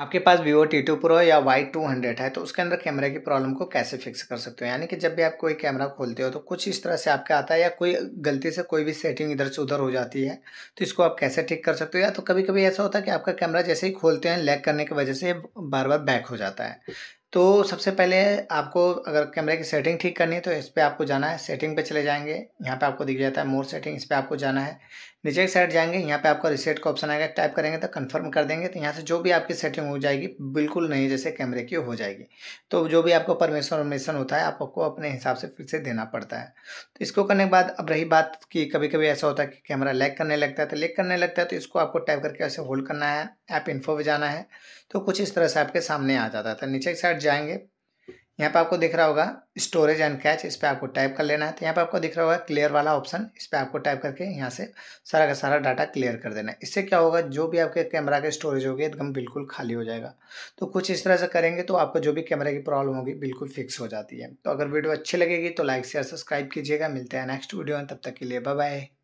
आपके पास Vivo T two pro या वाई टू हंड्रेड है तो उसके अंदर कैमरे की प्रॉब्लम को कैसे फिक्स कर सकते हो यानी कि जब भी आप कोई कैमरा खोलते हो तो कुछ इस तरह से आपका आता है या कोई गलती से कोई भी सेटिंग इधर से उधर हो जाती है तो इसको आप कैसे ठीक कर सकते हो या तो कभी कभी ऐसा होता है कि आपका कैमरा जैसे ही खोलते हैं लैग करने की वजह से बार बार बैक हो जाता है तो सबसे पहले आपको अगर कैमरे की सेटिंग ठीक करनी है तो इस पर आपको जाना है सेटिंग पे चले जाएंगे यहाँ पे आपको दिख जाता है मोर सेटिंग इस पर आपको जाना है नीचे की साइड जाएंगे यहाँ पे आपका रिसेट का ऑप्शन आएगा टाइप करेंगे तो कंफर्म कर देंगे तो यहाँ से जो भी आपकी सेटिंग हो जाएगी बिल्कुल नहीं जैसे कैमरे की हो जाएगी तो जो भी आपको परमिशन वर्मिशन होता है आपको अपने हिसाब से फिर से देना पड़ता है तो इसको करने के बाद अब रही बात कि कभी कभी ऐसा होता है कि कैमरा लैक करने लगता है तो लैक करने लगता है तो इसको आपको टाइप करके ऐसे होल्ड करना है ऐप इन्फो पर जाना है तो कुछ इस तरह से आपके सामने आ जाता है तो नीचे की साइड प्रोडक्ट जाएंगे यहाँ पर आपको दिख रहा होगा स्टोरेज एंड कैच इस पर आपको टाइप कर लेना है तो यहाँ पर आपको दिख रहा होगा क्लियर वाला ऑप्शन इस पर आपको टाइप करके यहाँ से सारा का सारा डाटा क्लियर कर देना है इससे क्या होगा जो भी आपके कैमरा के स्टोरेज होगी एकदम बिल्कुल खाली हो जाएगा तो कुछ इस तरह से करेंगे तो आपको जो भी कैमरा की प्रॉब्लम होगी बिल्कुल फिक्स हो जाती है तो अगर वीडियो अच्छी लगेगी तो लाइक शेयर सब्सक्राइब कीजिएगा मिलते हैं नेक्स्ट वीडियो में तब तक के लिए बाय